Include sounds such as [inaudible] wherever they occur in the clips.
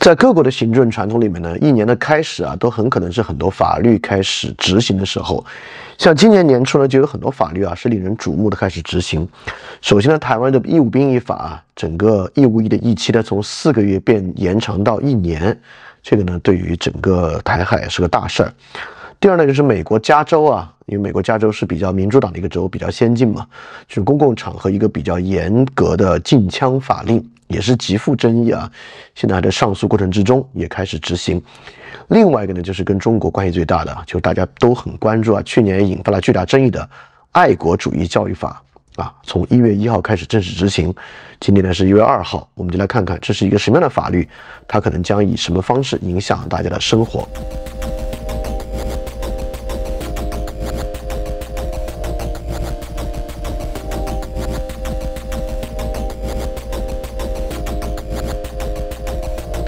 在各国的行政传统里面呢，一年的开始啊，都很可能是很多法律开始执行的时候。像今年年初呢，就有很多法律啊是令人瞩目的开始执行。首先呢，台湾的义务兵役法啊，整个义务役的役期呢从四个月变延长到一年，这个呢对于整个台海是个大事儿。第二呢，就是美国加州啊，因为美国加州是比较民主党的一个州，比较先进嘛，是公共场合一个比较严格的禁枪法令。也是极富争议啊，现在还在上诉过程之中，也开始执行。另外一个呢，就是跟中国关系最大的，就大家都很关注啊，去年引发了巨大争议的爱国主义教育法啊，从一月一号开始正式执行，今天呢是一月二号，我们就来看看这是一个什么样的法律，它可能将以什么方式影响大家的生活。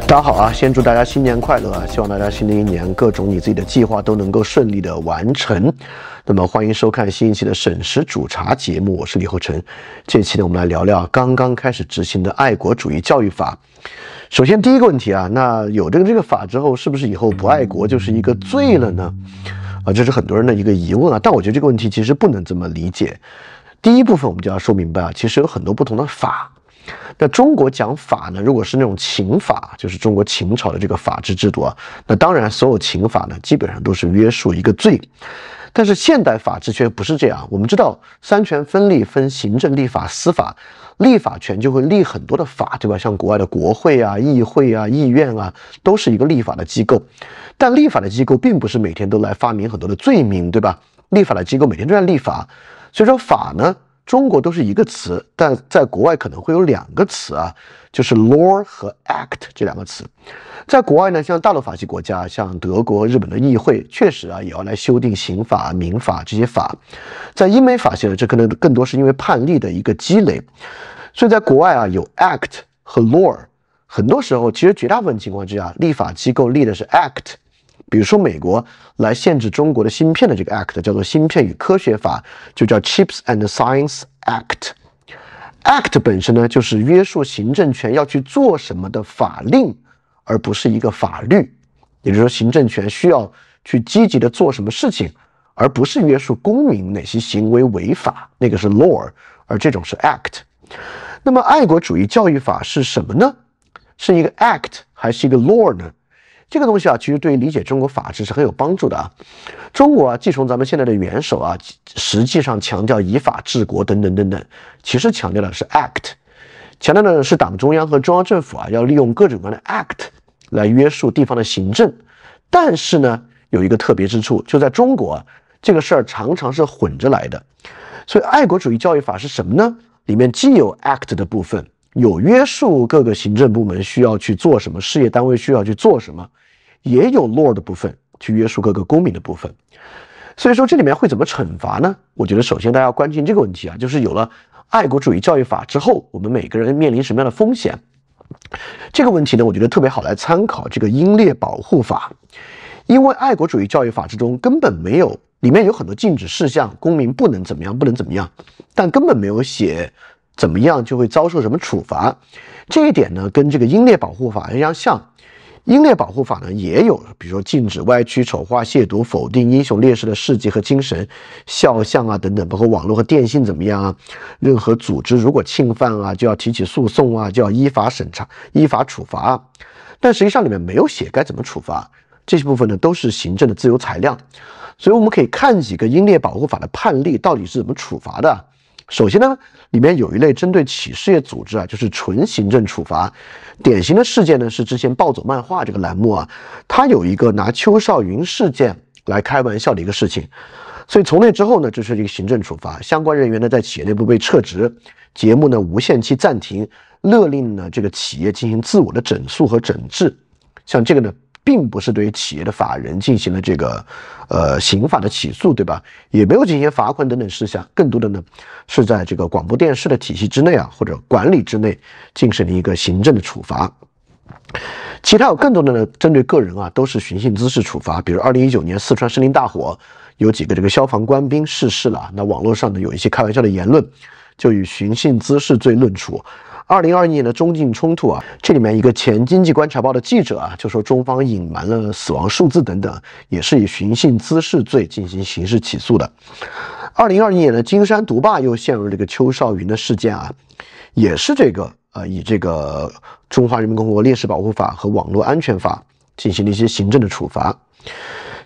大家好啊！先祝大家新年快乐啊！希望大家新的一年各种你自己的计划都能够顺利的完成。那么，欢迎收看新一期的《审时煮茶》节目，我是李厚成。这期呢，我们来聊聊刚刚开始执行的爱国主义教育法。首先，第一个问题啊，那有这个这个法之后，是不是以后不爱国就是一个罪了呢？啊，这是很多人的一个疑问啊。但我觉得这个问题其实不能这么理解。第一部分我们就要说明白啊，其实有很多不同的法。那中国讲法呢？如果是那种秦法，就是中国秦朝的这个法制制度啊。那当然，所有秦法呢，基本上都是约束一个罪。但是现代法制却不是这样。我们知道三权分立，分行政、立法、司法，立法权就会立很多的法，对吧？像国外的国会啊、议会啊、议院啊，都是一个立法的机构。但立法的机构并不是每天都来发明很多的罪名，对吧？立法的机构每天都在立法，所以说法呢？中国都是一个词，但在国外可能会有两个词啊，就是 law 和 act 这两个词。在国外呢，像大陆法系国家，像德国、日本的议会，确实啊也要来修订刑法、民法这些法。在英美法系呢，这可能更多是因为判例的一个积累，所以在国外啊有 act 和 law，很多时候其实绝大部分情况之下，立法机构立的是 act。比如说，美国来限制中国的芯片的这个 act 叫做《芯片与科学法》，就叫 Chips and Science Act。Act 本身呢，就是约束行政权要去做什么的法令，而不是一个法律。也就是说，行政权需要去积极的做什么事情，而不是约束公民哪些行为违法。那个是 law，而这种是 act。那么，《爱国主义教育法》是什么呢？是一个 act 还是一个 law 呢？这个东西啊，其实对于理解中国法治是很有帮助的啊。中国啊，既从咱们现在的元首啊，实际上强调以法治国等等等等，其实强调的是 act，强调的是党中央和中央政府啊，要利用各种各样的 act 来约束地方的行政。但是呢，有一个特别之处，就在中国这个事儿常常是混着来的。所以，爱国主义教育法是什么呢？里面既有 act 的部分。有约束各个行政部门需要去做什么，事业单位需要去做什么，也有 law 的部分去约束各个公民的部分。所以说这里面会怎么惩罚呢？我觉得首先大家要关心这个问题啊，就是有了爱国主义教育法之后，我们每个人面临什么样的风险？这个问题呢，我觉得特别好来参考这个英烈保护法，因为爱国主义教育法之中根本没有，里面有很多禁止事项，公民不能怎么样，不能怎么样，但根本没有写。怎么样就会遭受什么处罚？这一点呢，跟这个英烈保护法非常像。英烈保护法呢也有，比如说禁止歪曲、丑化、亵渎、否定英雄烈士的事迹和精神、肖像啊等等，包括网络和电信怎么样啊？任何组织如果侵犯啊，就要提起诉讼啊，就要依法审查、依法处罚。但实际上里面没有写该怎么处罚，这些部分呢都是行政的自由裁量。所以我们可以看几个英烈保护法的判例，到底是怎么处罚的。首先呢，里面有一类针对企事业组织啊，就是纯行政处罚。典型的事件呢是之前《暴走漫画》这个栏目啊，它有一个拿邱少云事件来开玩笑的一个事情。所以从那之后呢，就是一个行政处罚，相关人员呢在企业内部被撤职，节目呢无限期暂停，勒令呢这个企业进行自我的整肃和整治。像这个呢。并不是对于企业的法人进行了这个，呃，刑法的起诉，对吧？也没有进行罚款等等事项，更多的呢是在这个广播电视的体系之内啊，或者管理之内进行了一个行政的处罚。其他有更多的呢，针对个人啊，都是寻衅滋事处罚，比如二零一九年四川森林大火，有几个这个消防官兵逝世了，那网络上呢有一些开玩笑的言论，就以寻衅滋事罪论处。二零二一年的中印冲突啊，这里面一个前经济观察报的记者啊，就说中方隐瞒了死亡数字等等，也是以寻衅滋事罪进行刑事起诉的。二零二一年的金山毒霸又陷入这个邱少云的事件啊，也是这个呃，以这个《中华人民共和国烈士保护法》和《网络安全法》进行了一些行政的处罚。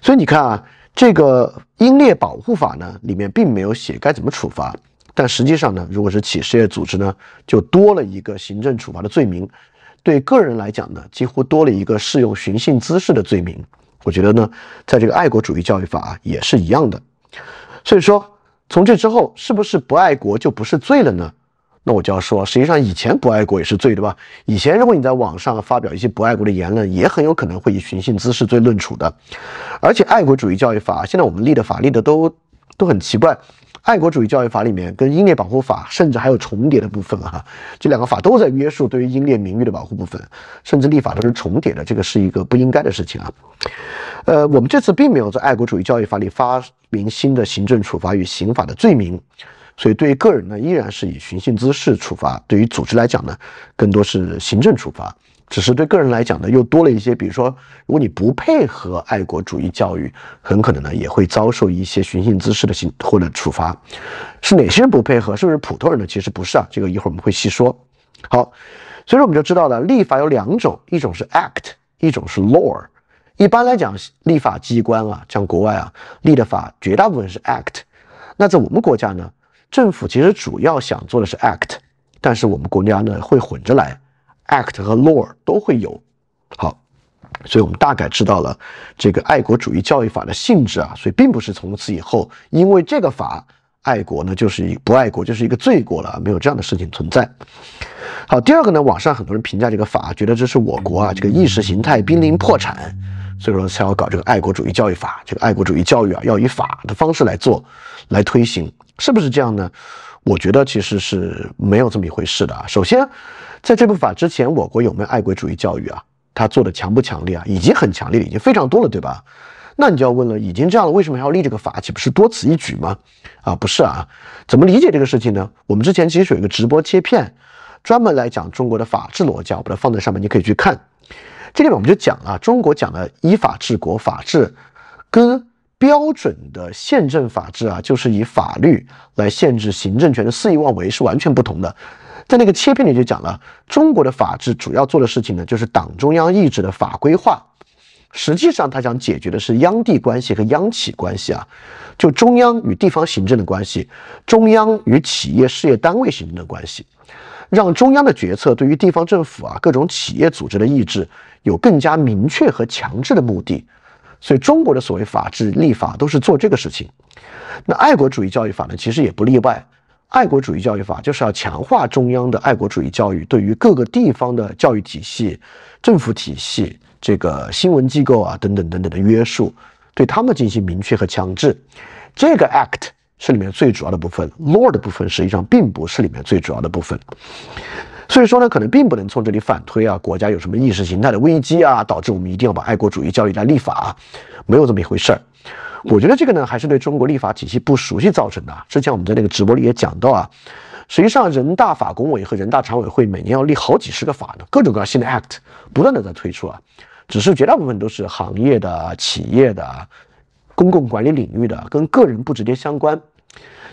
所以你看啊，这个英烈保护法呢，里面并没有写该怎么处罚。但实际上呢，如果是企事业组织呢，就多了一个行政处罚的罪名；对个人来讲呢，几乎多了一个适用寻衅滋事的罪名。我觉得呢，在这个爱国主义教育法啊，也是一样的。所以说，从这之后，是不是不爱国就不是罪了呢？那我就要说，实际上以前不爱国也是罪，对吧？以前如果你在网上发表一些不爱国的言论，也很有可能会以寻衅滋事罪论处的。而且爱国主义教育法现在我们立的法律的都都很奇怪。爱国主义教育法里面跟英烈保护法甚至还有重叠的部分哈，这两个法都在约束对于英烈名誉的保护部分，甚至立法都是重叠的，这个是一个不应该的事情啊。呃，我们这次并没有在爱国主义教育法里发明新的行政处罚与刑法的罪名，所以对于个人呢，依然是以寻衅滋事处罚；对于组织来讲呢，更多是行政处罚。只是对个人来讲呢，又多了一些。比如说，如果你不配合爱国主义教育，很可能呢也会遭受一些寻衅滋事的刑或者处罚。是哪些人不配合？是不是普通人呢？其实不是啊，这个一会儿我们会细说。好，所以说我们就知道了，立法有两种，一种是 act，一种是 law。一般来讲，立法机关啊，像国外啊立的法绝大部分是 act。那在我们国家呢，政府其实主要想做的是 act，但是我们国家呢会混着来。Act 和 law 都会有，好，所以我们大概知道了这个爱国主义教育法的性质啊，所以并不是从此以后，因为这个法爱国呢，就是不爱国，就是一个罪过了，没有这样的事情存在。好，第二个呢，网上很多人评价这个法，觉得这是我国啊，这个意识形态濒临破产，所以说才要搞这个爱国主义教育法，这个爱国主义教育啊，要以法的方式来做，来推行，是不是这样呢？我觉得其实是没有这么一回事的啊，首先。在这部法之前，我国有没有爱国主义教育啊？他做的强不强烈啊？已经很强烈了，已经非常多了，对吧？那你就要问了，已经这样了，为什么还要立这个法？岂不是多此一举吗？啊，不是啊，怎么理解这个事情呢？我们之前其实有一个直播切片，专门来讲中国的法治逻辑，我把它放在上面，你可以去看。这里面我们就讲啊，中国讲的依法治国、法治，跟标准的宪政法治啊，就是以法律来限制行政权的肆意妄为是完全不同的。在那个切片里就讲了，中国的法治主要做的事情呢，就是党中央意志的法规化。实际上，他想解决的是央地关系和央企关系啊，就中央与地方行政的关系，中央与企业事业单位行政的关系，让中央的决策对于地方政府啊各种企业组织的意志有更加明确和强制的目的。所以，中国的所谓法治立法都是做这个事情。那爱国主义教育法呢，其实也不例外。爱国主义教育法就是要强化中央的爱国主义教育，对于各个地方的教育体系、政府体系、这个新闻机构啊等等等等的约束，对他们进行明确和强制。这个 act 是里面最主要的部分，law 的部分实际上并不是里面最主要的部分。所以说呢，可能并不能从这里反推啊，国家有什么意识形态的危机啊，导致我们一定要把爱国主义教育来立法，没有这么一回事儿。我觉得这个呢，还是对中国立法体系不熟悉造成的。之前我们在那个直播里也讲到啊，实际上人大法工委和人大常委会每年要立好几十个法呢，各种各样新的 act 不断的在推出啊，只是绝大部分都是行业的、企业的、公共管理领域的，跟个人不直接相关。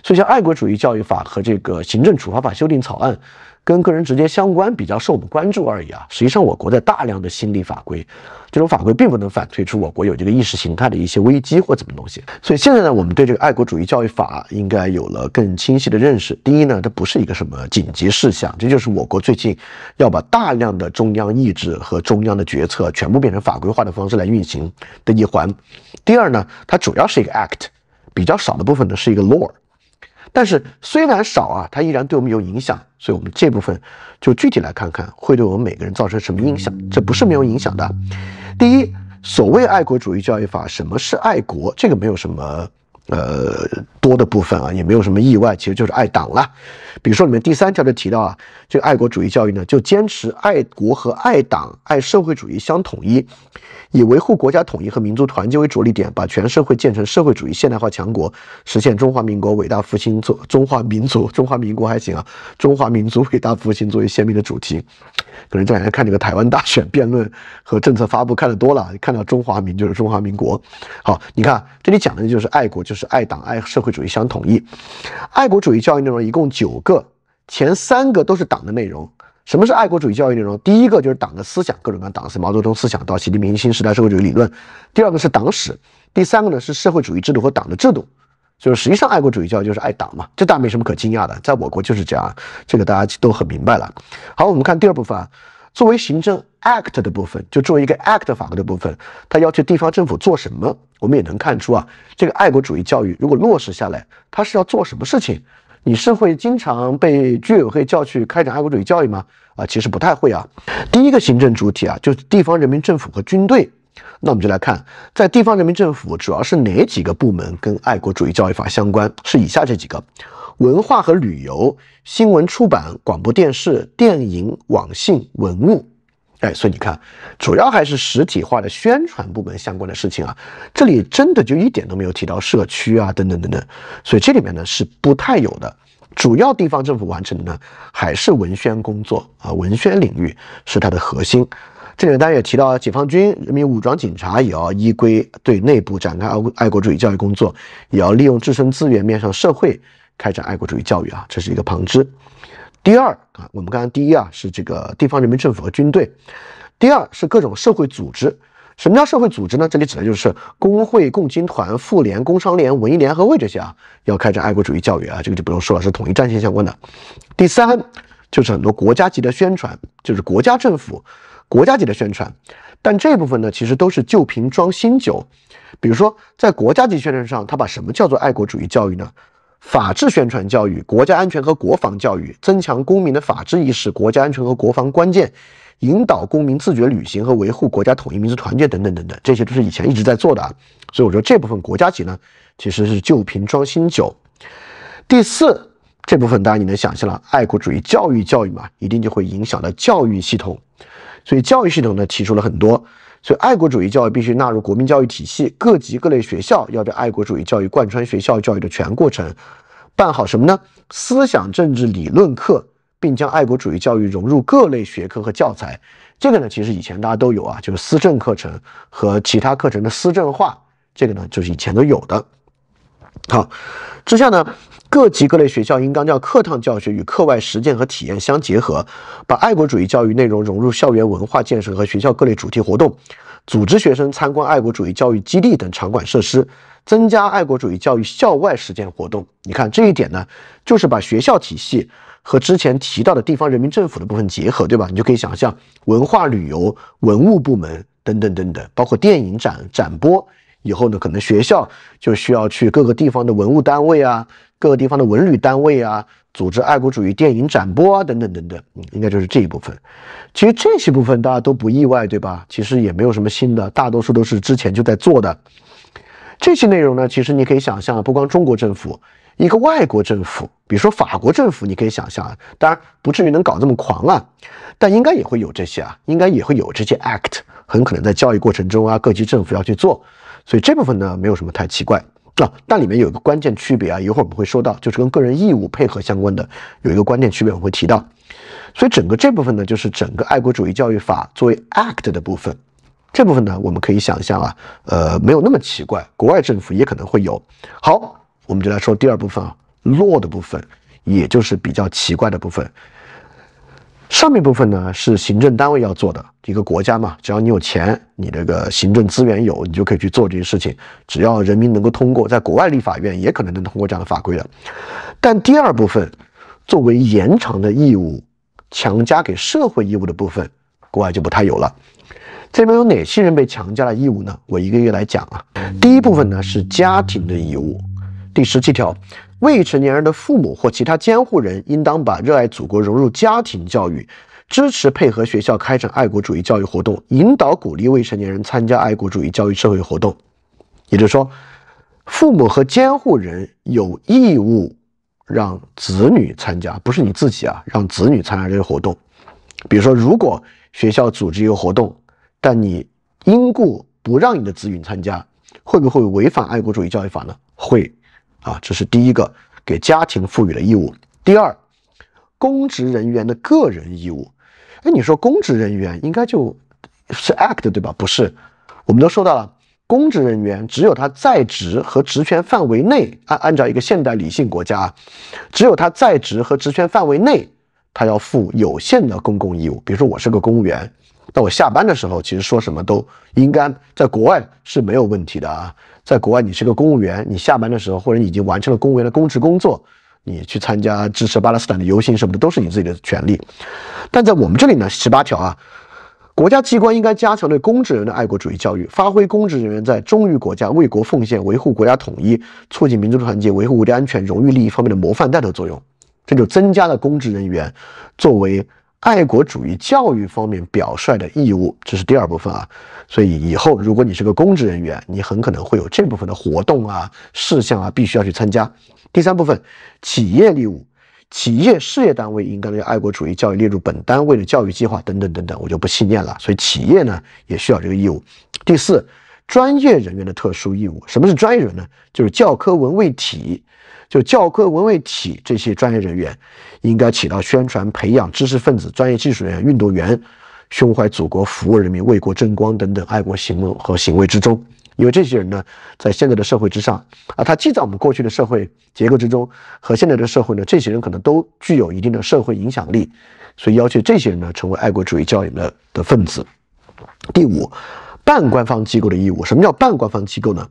所以像爱国主义教育法和这个行政处罚法修订草案。跟个人直接相关，比较受我们关注而已啊。实际上，我国的大量的新立法规，这种法规并不能反推出我国有这个意识形态的一些危机或怎么东西。所以现在呢，我们对这个爱国主义教育法应该有了更清晰的认识。第一呢，它不是一个什么紧急事项，这就是我国最近要把大量的中央意志和中央的决策全部变成法规化的方式来运行的一环。第二呢，它主要是一个 act，比较少的部分呢是一个 law。但是虽然少啊，它依然对我们有影响，所以，我们这部分就具体来看看，会对我们每个人造成什么影响？这不是没有影响的。第一，所谓爱国主义教育法，什么是爱国？这个没有什么。呃，多的部分啊，也没有什么意外，其实就是爱党了。比如说里面第三条就提到啊，个爱国主义教育呢，就坚持爱国和爱党、爱社会主义相统一，以维护国家统一和民族团结为着力点，把全社会建成社会主义现代化强国，实现中华民国伟大复兴。做中华民族，中华民国还行啊，中华民族伟大复兴作为鲜明的主题。可能这两天看这个台湾大选辩论和政策发布看得多了，看到中华民就是中华民国。好，你看这里讲的就是爱国，就是。是爱党爱社会主义相统一，爱国主义教育内容一共九个，前三个都是党的内容。什么是爱国主义教育内容？第一个就是党的思想，各种各样党是毛泽东思想到习近平新时代社会主义理论。第二个是党史，第三个呢是社会主义制度和党的制度。就是实际上爱国主义教育就是爱党嘛，这大家没什么可惊讶的，在我国就是这样，这个大家都很明白了。好，我们看第二部分。作为行政 act 的部分，就作为一个 act 法规的部分，它要求地方政府做什么，我们也能看出啊，这个爱国主义教育如果落实下来，它是要做什么事情？你是会经常被居委会叫去开展爱国主义教育吗？啊，其实不太会啊。第一个行政主体啊，就是地方人民政府和军队。那我们就来看，在地方人民政府主要是哪几个部门跟爱国主义教育法相关？是以下这几个。文化和旅游、新闻出版、广播电视、电影、网信、文物，哎，所以你看，主要还是实体化的宣传部门相关的事情啊。这里真的就一点都没有提到社区啊，等等等等。所以这里面呢是不太有的。主要地方政府完成的呢，还是文宣工作啊，文宣领域是它的核心。这里面当然也提到，解放军、人民武装警察也要依规对内部展开爱爱国主义教育工作，也要利用自身资源面向社会。开展爱国主义教育啊，这是一个旁支。第二啊，我们刚刚第一啊是这个地方人民政府和军队，第二是各种社会组织。什么叫社会组织呢？这里指的就是工会、共青团、妇联、工商联、文艺联合会这些啊，要开展爱国主义教育啊，这个就不用说了，是统一战线相关的。第三就是很多国家级的宣传，就是国家政府国家级的宣传，但这部分呢，其实都是旧瓶装新酒。比如说在国家级宣传上，他把什么叫做爱国主义教育呢？法治宣传教育、国家安全和国防教育，增强公民的法治意识、国家安全和国防关键，引导公民自觉履行和维护国家统一、民族团结等等等等，这些都是以前一直在做的。啊。所以我觉得这部分国家级呢，其实是旧瓶装新酒。第四这部分，大家你能想象了，爱国主义教育教育嘛，一定就会影响到教育系统，所以教育系统呢提出了很多。所以，爱国主义教育必须纳入国民教育体系，各级各类学校要对爱国主义教育贯穿学校教育的全过程，办好什么呢？思想政治理论课，并将爱国主义教育融入各类学科和教材。这个呢，其实以前大家都有啊，就是思政课程和其他课程的思政化，这个呢，就是以前都有的。好，之下呢，各级各类学校应当将课堂教学与课外实践和体验相结合，把爱国主义教育内容融入校园文化建设和学校各类主题活动，组织学生参观爱国主义教育基地等场馆设施，增加爱国主义教育校外实践活动。你看这一点呢，就是把学校体系和之前提到的地方人民政府的部分结合，对吧？你就可以想象文化旅游、文物部门等等等等，包括电影展展播。以后呢，可能学校就需要去各个地方的文物单位啊，各个地方的文旅单位啊，组织爱国主义电影展播啊，等等等等，应该就是这一部分。其实这些部分大家都不意外，对吧？其实也没有什么新的，大多数都是之前就在做的这些内容呢。其实你可以想象不光中国政府，一个外国政府，比如说法国政府，你可以想象，当然不至于能搞这么狂啊，但应该也会有这些啊，应该也会有这些 act，很可能在教育过程中啊，各级政府要去做。所以这部分呢，没有什么太奇怪啊，但里面有一个关键区别啊，一会儿我们会说到，就是跟个人义务配合相关的有一个关键区别，我会提到。所以整个这部分呢，就是整个爱国主义教育法作为 Act 的部分，这部分呢，我们可以想象啊，呃，没有那么奇怪，国外政府也可能会有。好，我们就来说第二部分啊，Law 的部分，也就是比较奇怪的部分。上面部分呢是行政单位要做的，一个国家嘛，只要你有钱，你这个行政资源有，你就可以去做这些事情。只要人民能够通过，在国外立法院也可能能通过这样的法规的。但第二部分，作为延长的义务，强加给社会义务的部分，国外就不太有了。这边有哪些人被强加了义务呢？我一个月来讲啊。第一部分呢是家庭的义务，第十七条。未成年人的父母或其他监护人应当把热爱祖国融入家庭教育，支持配合学校开展爱国主义教育活动，引导鼓励未成年人参加爱国主义教育社会活动。也就是说，父母和监护人有义务让子女参加，不是你自己啊，让子女参加这个活动。比如说，如果学校组织一个活动，但你因故不让你的子女参加，会不会违反爱国主义教育法呢？会。啊，这是第一个给家庭赋予的义务。第二，公职人员的个人义务。哎，你说公职人员应该就，是 act 对吧？不是，我们都说到了，公职人员只有他在职和职权范围内，按按照一个现代理性国家，只有他在职和职权范围内，他要负有限的公共义务。比如说，我是个公务员。那我下班的时候，其实说什么都应该在国外是没有问题的啊。在国外，你是个公务员，你下班的时候或者你已经完成了公务员的公职工作，你去参加支持巴勒斯坦的游行什么的，都是你自己的权利。但在我们这里呢，十八条啊，国家机关应该加强对公职人员的爱国主义教育，发挥公职人员在忠于国家、为国奉献、维护国家统一、促进民族团结、维护国家安全、荣誉利益方面的模范带头作用，这就增加了公职人员作为。爱国主义教育方面表率的义务，这是第二部分啊。所以以后如果你是个公职人员，你很可能会有这部分的活动啊、事项啊，必须要去参加。第三部分，企业义务，企业事业单位应该呢爱国主义教育列入本单位的教育计划等等等等，我就不细念了。所以企业呢也需要这个义务。第四，专业人员的特殊义务，什么是专业人呢？就是教科文卫体。就教科文卫体这些专业人员，应该起到宣传、培养知识分子、专业技术人员、运动员，胸怀祖国、服务人民、为国争光等等爱国行为和行为之中。因为这些人呢，在现在的社会之上啊，他既在我们过去的社会结构之中，和现在的社会呢，这些人可能都具有一定的社会影响力，所以要求这些人呢，成为爱国主义教育的的分子。第五，半官方机构的义务。什么叫半官方机构呢？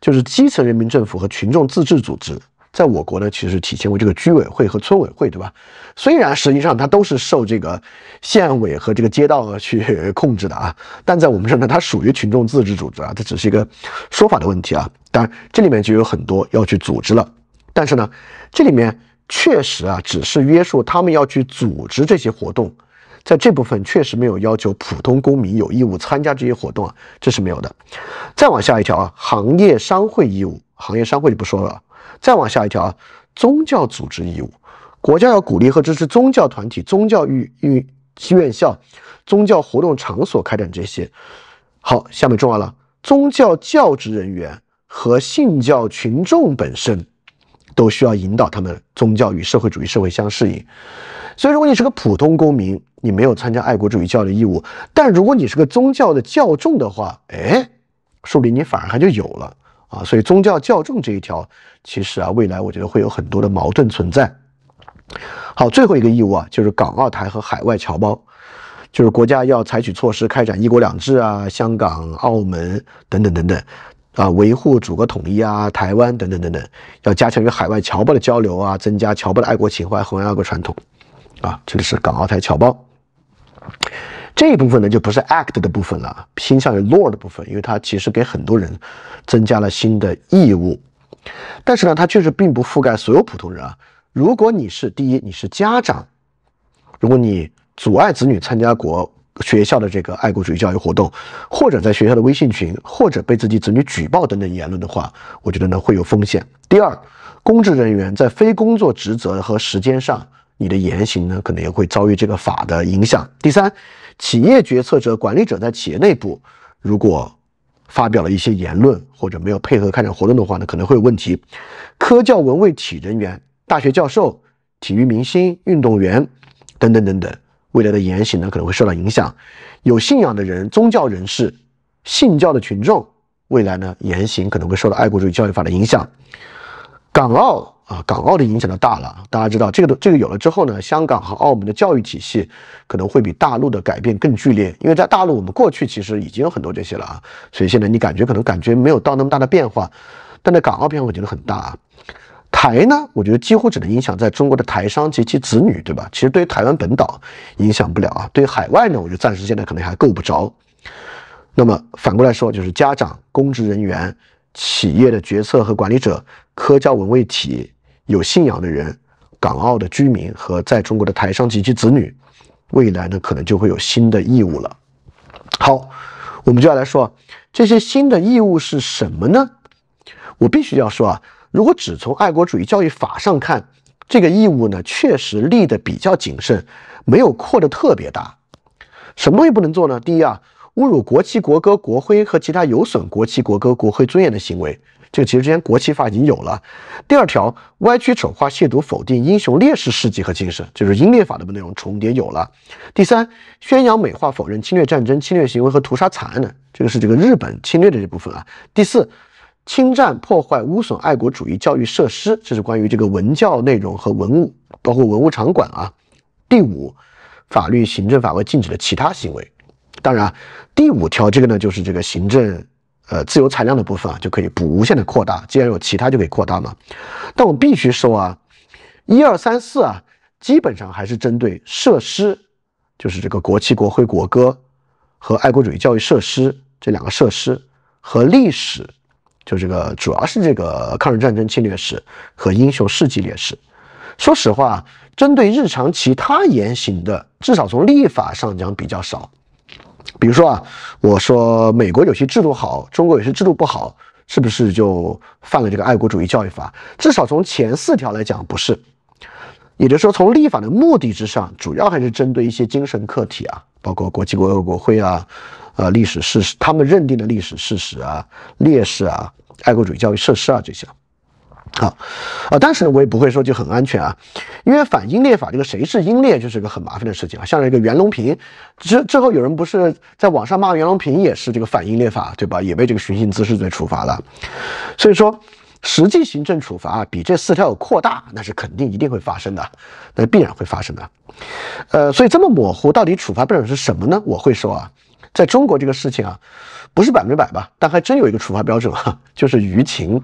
就是基层人民政府和群众自治组织。在我国呢，其实体现为这个居委会和村委会，对吧？虽然实际上它都是受这个县委和这个街道去控制的啊，但在我们这儿呢，它属于群众自治组织啊，这只是一个说法的问题啊。当然，这里面就有很多要去组织了，但是呢，这里面确实啊，只是约束他们要去组织这些活动，在这部分确实没有要求普通公民有义务参加这些活动啊，这是没有的。再往下一条啊，行业商会义务，行业商会就不说了。再往下一条啊，宗教组织义务，国家要鼓励和支持宗教团体、宗教院院院校、宗教活动场所开展这些。好，下面重要了，宗教教职人员和信教群众本身都需要引导他们宗教与社会主义社会相适应。所以，如果你是个普通公民，你没有参加爱国主义教育义务；但如果你是个宗教的教众的话，哎，不定你反而还就有了。啊，所以宗教教众这一条，其实啊，未来我觉得会有很多的矛盾存在。好，最后一个义务啊，就是港澳台和海外侨胞，就是国家要采取措施开展“一国两制”啊，香港、澳门等等等等，啊，维护祖国统一啊，台湾等等等等，要加强与海外侨胞的交流啊，增加侨胞的爱国情怀和爱国传统，啊，这个是港澳台侨胞。这一部分呢，就不是 act 的部分了，偏向于 law 的部分，因为它其实给很多人增加了新的义务。但是呢，它确实并不覆盖所有普通人啊。如果你是第一，你是家长，如果你阻碍子女参加国学校的这个爱国主义教育活动，或者在学校的微信群，或者被自己子女举报等等言论的话，我觉得呢会有风险。第二，公职人员在非工作职责和时间上。你的言行呢，可能也会遭遇这个法的影响。第三，企业决策者、管理者在企业内部，如果发表了一些言论或者没有配合开展活动的话呢，可能会有问题。科教文卫体人员、大学教授、体育明星、运动员等等等等，未来的言行呢可能会受到影响。有信仰的人、宗教人士、信教的群众，未来呢言行可能会受到爱国主义教育法的影响。港澳。啊，港澳的影响就大了。大家知道，这个都这个有了之后呢，香港和澳门的教育体系可能会比大陆的改变更剧烈。因为在大陆，我们过去其实已经有很多这些了啊，所以现在你感觉可能感觉没有到那么大的变化，但在港澳片我觉得很大。啊。台呢，我觉得几乎只能影响在中国的台商及其子女，对吧？其实对于台湾本岛影响不了啊。对于海外呢，我觉得暂时现在可能还够不着。那么反过来说，就是家长、公职人员。企业的决策和管理者，科教文卫体有信仰的人，港澳的居民和在中国的台商及其子女，未来呢可能就会有新的义务了。好，我们就要来说这些新的义务是什么呢？我必须要说啊，如果只从《爱国主义教育法》上看，这个义务呢确实立的比较谨慎，没有扩的特别大。什么也不能做呢？第一啊。侮辱国旗、国歌、国徽和其他有损国旗、国歌、国徽尊严的行为，这个其实之前国旗法已经有了。第二条，歪曲、丑化、亵渎、否定英雄烈士事迹和精神，就是英烈法的部内容重叠有了。第三，宣扬、美化、否认侵略战争、侵略行为和屠杀惨案的，这个是这个日本侵略的这部分啊。第四，侵占、破坏、污损爱国主义教育设施，这是关于这个文教内容和文物，包括文物场馆啊。第五，法律、行政法规禁止的其他行为。当然第五条这个呢，就是这个行政，呃，自由裁量的部分啊，就可以不无限的扩大。既然有其他，就可以扩大嘛。但我必须说啊，一二三四啊，基本上还是针对设施，就是这个国旗、国徽、国歌和爱国主义教育设施这两个设施和历史，就这个主要是这个抗日战争侵略史和英雄事迹烈士。说实话，针对日常其他言行的，至少从立法上讲比较少。比如说啊，我说美国有些制度好，中国有些制度不好，是不是就犯了这个爱国主义教育法？至少从前四条来讲，不是。也就是说，从立法的目的之上，主要还是针对一些精神课题啊，包括国际、国国会啊，呃，历史事实，他们认定的历史事实啊，烈士啊，爱国主义教育设施啊这些。啊，但是呢，我也不会说就很安全啊，因为反英烈法这个谁是英烈，就是一个很麻烦的事情啊。像这个袁隆平之之后，有人不是在网上骂袁隆平，也是这个反英烈法，对吧？也被这个寻衅滋事罪处罚了。所以说，实际行政处罚比这四条有扩大，那是肯定一定会发生的，那必然会发生的。呃，所以这么模糊，到底处罚标准是什么呢？我会说啊。在中国这个事情啊，不是百分之百吧，但还真有一个处罚标准啊，[laughs] 就是舆情。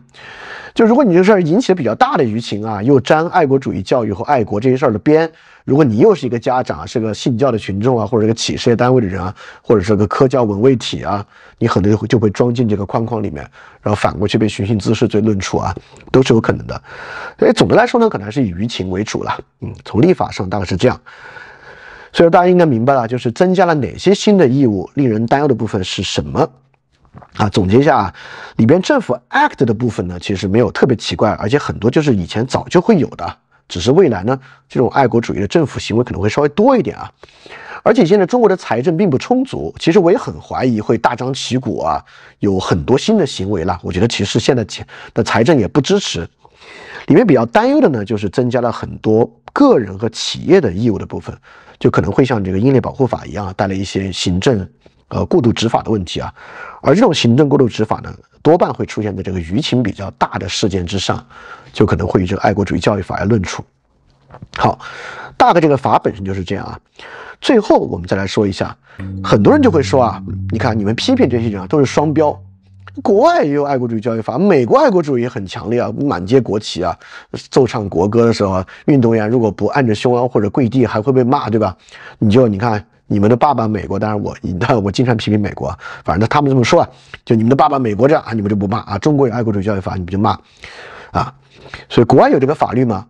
就如果你这事儿引起了比较大的舆情啊，又沾爱国主义教育和爱国这些事儿的边，如果你又是一个家长，是个信教的群众啊，或者是个企事业单位的人啊，或者是个科教文卫体啊，你可能就会就会装进这个框框里面，然后反过去被寻衅滋事罪论处啊，都是有可能的。所以总的来说呢，可能还是以舆情为主了。嗯，从立法上大概是这样。所以大家应该明白了，就是增加了哪些新的义务，令人担忧的部分是什么？啊，总结一下啊，里边政府 act 的部分呢，其实没有特别奇怪，而且很多就是以前早就会有的，只是未来呢，这种爱国主义的政府行为可能会稍微多一点啊。而且现在中国的财政并不充足，其实我也很怀疑会大张旗鼓啊，有很多新的行为了。我觉得其实现在钱的财政也不支持。里面比较担忧的呢，就是增加了很多个人和企业的义务的部分，就可能会像这个英烈保护法一样，带来一些行政呃过度执法的问题啊。而这种行政过度执法呢，多半会出现在这个舆情比较大的事件之上，就可能会以这个爱国主义教育法来论处。好，大概这个法本身就是这样啊。最后我们再来说一下，很多人就会说啊，你看你们批评这些人啊，都是双标。国外也有爱国主义教育法，美国爱国主义也很强烈啊，满街国旗啊，奏唱国歌的时候，运动员如果不按着胸膛或者跪地，还会被骂，对吧？你就你看你们的爸爸美国，当然我你看 [laughs] 我经常批评美国，反正他们这么说啊，就你们的爸爸美国这样，啊，你们就不骂啊。中国有爱国主义教育法，你们就骂啊。所以国外有这个法律吗？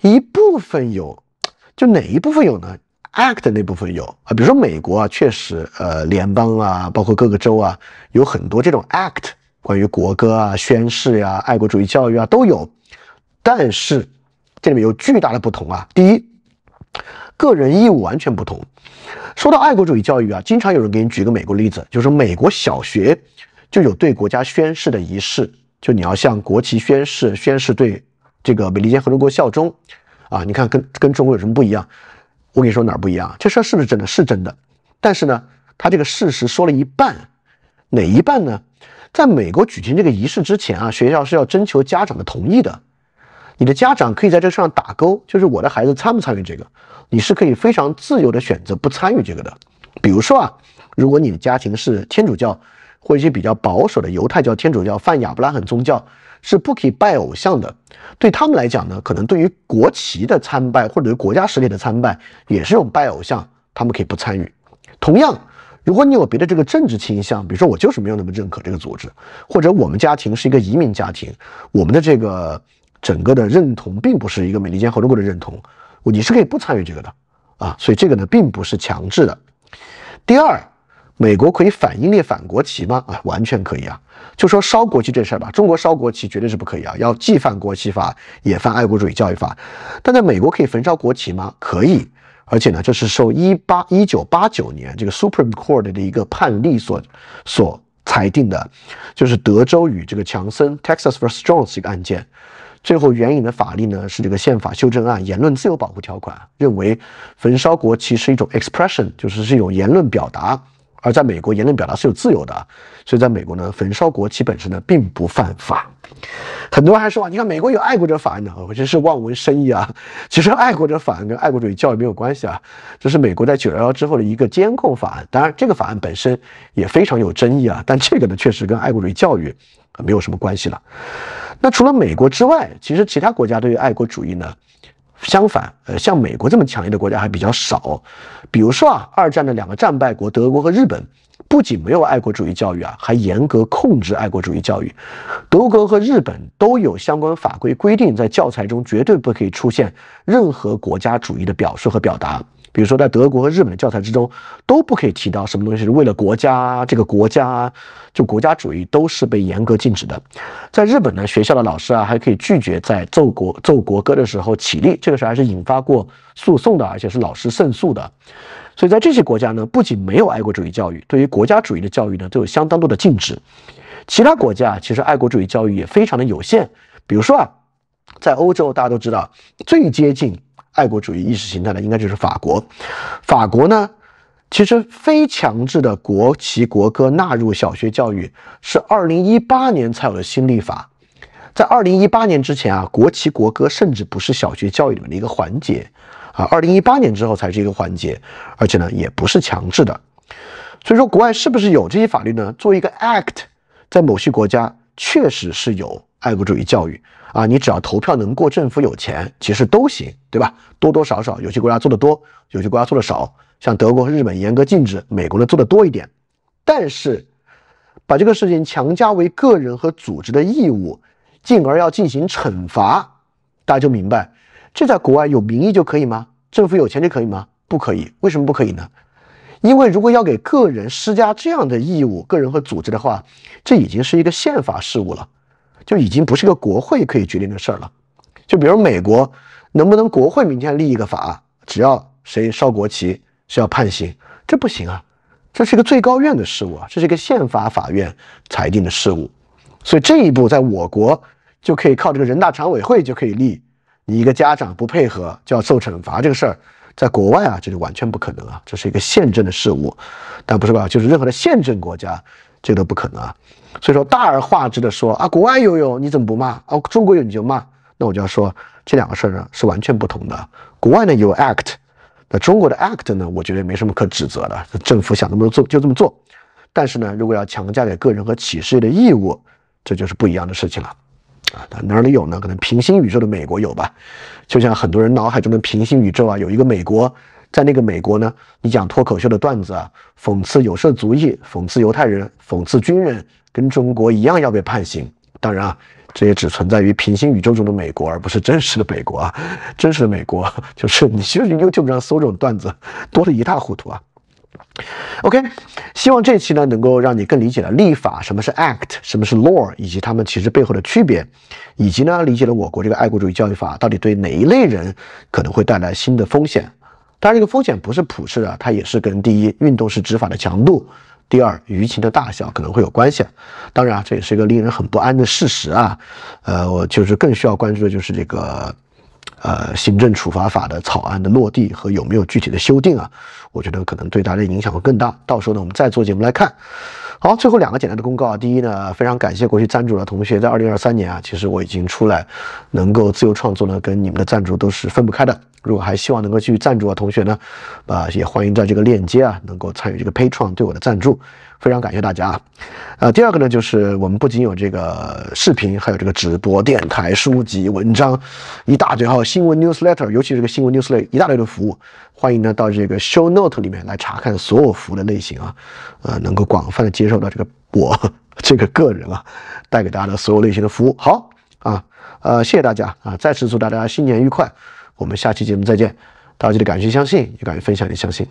一部分有，就哪一部分有呢？Act 那部分有啊，比如说美国啊，确实，呃，联邦啊，包括各个州啊，有很多这种 Act 关于国歌啊、宣誓呀、爱国主义教育啊都有。但是这里面有巨大的不同啊。第一，个人义务完全不同。说到爱国主义教育啊，经常有人给你举个美国例子，就是美国小学就有对国家宣誓的仪式，就你要向国旗宣誓，宣誓对这个美利坚合众国效忠啊。你看跟跟中国有什么不一样？我跟你说哪儿不一样这事儿是不是真的？是真的。但是呢，他这个事实说了一半，哪一半呢？在美国举行这个仪式之前啊，学校是要征求家长的同意的。你的家长可以在这上打勾，就是我的孩子参不参与这个，你是可以非常自由的选择不参与这个的。比如说啊，如果你的家庭是天主教。或一些比较保守的犹太教、天主教、泛亚伯拉罕宗教是不可以拜偶像的。对他们来讲呢，可能对于国旗的参拜或者国家实力的参拜也是这种拜偶像，他们可以不参与。同样，如果你有别的这个政治倾向，比如说我就是没有那么认可这个组织，或者我们家庭是一个移民家庭，我们的这个整个的认同并不是一个美利坚合众国的认同，你是可以不参与这个的啊。所以这个呢，并不是强制的。第二。美国可以反英烈反国旗吗？啊，完全可以啊！就说烧国旗这事儿吧，中国烧国旗绝对是不可以啊，要既犯国旗法也犯爱国主义教育法。但在美国可以焚烧国旗吗？可以，而且呢，这是受一八一九八九年这个 Supreme Court 的一个判例所所裁定的，就是德州与这个强森 Texas v. Strong 一个案件，最后援引的法律呢是这个宪法修正案言论自由保护条款，认为焚烧国旗是一种 expression，就是是一种言论表达。而在美国，言论表达是有自由的，所以在美国呢，焚烧国旗本身呢并不犯法。很多人还说啊，你看美国有爱国者法案呢，我真是望文生义啊。其实爱国者法案跟爱国主义教育没有关系啊，这是美国在九幺幺之后的一个监控法案。当然，这个法案本身也非常有争议啊，但这个呢确实跟爱国主义教育啊没有什么关系了。那除了美国之外，其实其他国家对于爱国主义呢？相反，呃，像美国这么强烈的国家还比较少。比如说啊，二战的两个战败国德国和日本，不仅没有爱国主义教育啊，还严格控制爱国主义教育。德国和日本都有相关法规规定，在教材中绝对不可以出现任何国家主义的表述和表达。比如说，在德国和日本的教材之中都不可以提到什么东西是为了国家，这个国家就国家主义都是被严格禁止的。在日本呢，学校的老师啊还可以拒绝在奏国奏国歌的时候起立，这个时候还是引发过诉讼的，而且是老师胜诉的。所以在这些国家呢，不仅没有爱国主义教育，对于国家主义的教育呢都有相当多的禁止。其他国家其实爱国主义教育也非常的有限。比如说啊，在欧洲大家都知道最接近。爱国主义意识形态的应该就是法国。法国呢，其实非强制的国旗国歌纳入小学教育是2018年才有的新立法。在2018年之前啊，国旗国歌甚至不是小学教育里面的一个环节啊。2018年之后才是一个环节，而且呢也不是强制的。所以说，国外是不是有这些法律呢？作为一个 Act，在某些国家确实是有爱国主义教育。啊，你只要投票能过，政府有钱，其实都行，对吧？多多少少，有些国家做的多，有些国家做的少。像德国、和日本严格禁止，美国呢做的多一点。但是把这个事情强加为个人和组织的义务，进而要进行惩罚，大家就明白，这在国外有民意就可以吗？政府有钱就可以吗？不可以。为什么不可以呢？因为如果要给个人施加这样的义务，个人和组织的话，这已经是一个宪法事务了。就已经不是个国会可以决定的事儿了。就比如美国，能不能国会明天立一个法只要谁烧国旗是要判刑，这不行啊！这是一个最高院的事务啊，这是一个宪法法院裁定的事务。所以这一步在我国就可以靠这个人大常委会就可以立。你一个家长不配合就要受惩罚这个事儿，在国外啊这就完全不可能啊！这是一个宪政的事务，但不是吧？就是任何的宪政国家这都不可能啊。所以说大而化之的说啊，国外有有你怎么不骂啊？中国有你就骂？那我就要说这两个事儿呢是完全不同的。国外呢有 act，那中国的 act 呢，我觉得没什么可指责的。政府想怎么做就这么做。但是呢，如果要强加给个人和企事业的义务，这就是不一样的事情了。啊，哪里有呢？可能平行宇宙的美国有吧？就像很多人脑海中的平行宇宙啊，有一个美国，在那个美国呢，你讲脱口秀的段子啊，讽刺有色族裔，讽刺犹太人，讽刺军人。跟中国一样要被判刑，当然啊，这也只存在于平行宇宙中的美国，而不是真实的北国啊。真实的美国 [laughs] 就是你去 YouTube 上搜这种段子，多得一塌糊涂啊。OK，希望这期呢能够让你更理解了立法什么是 Act，什么是 Law，以及他们其实背后的区别，以及呢理解了我国这个爱国主义教育法到底对哪一类人可能会带来新的风险。当然这个风险不是普世啊，它也是跟第一运动是执法的强度。第二，舆情的大小可能会有关系。当然啊，这也是一个令人很不安的事实啊。呃，我就是更需要关注的就是这个。呃，行政处罚法的草案的落地和有没有具体的修订啊？我觉得可能对大家影响会更大。到时候呢，我们再做节目来看。好，最后两个简单的公告。第一呢，非常感谢过去赞助的同学，在二零二三年啊，其实我已经出来能够自由创作呢，跟你们的赞助都是分不开的。如果还希望能够继续赞助的同学呢，啊，也欢迎在这个链接啊，能够参与这个 Patreon 对我的赞助。非常感谢大家啊！呃，第二个呢，就是我们不仅有这个视频，还有这个直播、电台、书籍、文章，一大堆，还有新闻 newsletter，尤其是这个新闻 newsletter，一大堆的服务。欢迎呢到这个 show note 里面来查看所有服务的类型啊！呃，能够广泛的接受到这个我 [laughs] 这个个人啊带给大家的所有类型的服务。好啊！呃，谢谢大家啊！再次祝大家新年愉快，我们下期节目再见。大家记得敢于相信，也敢于分享，也相信。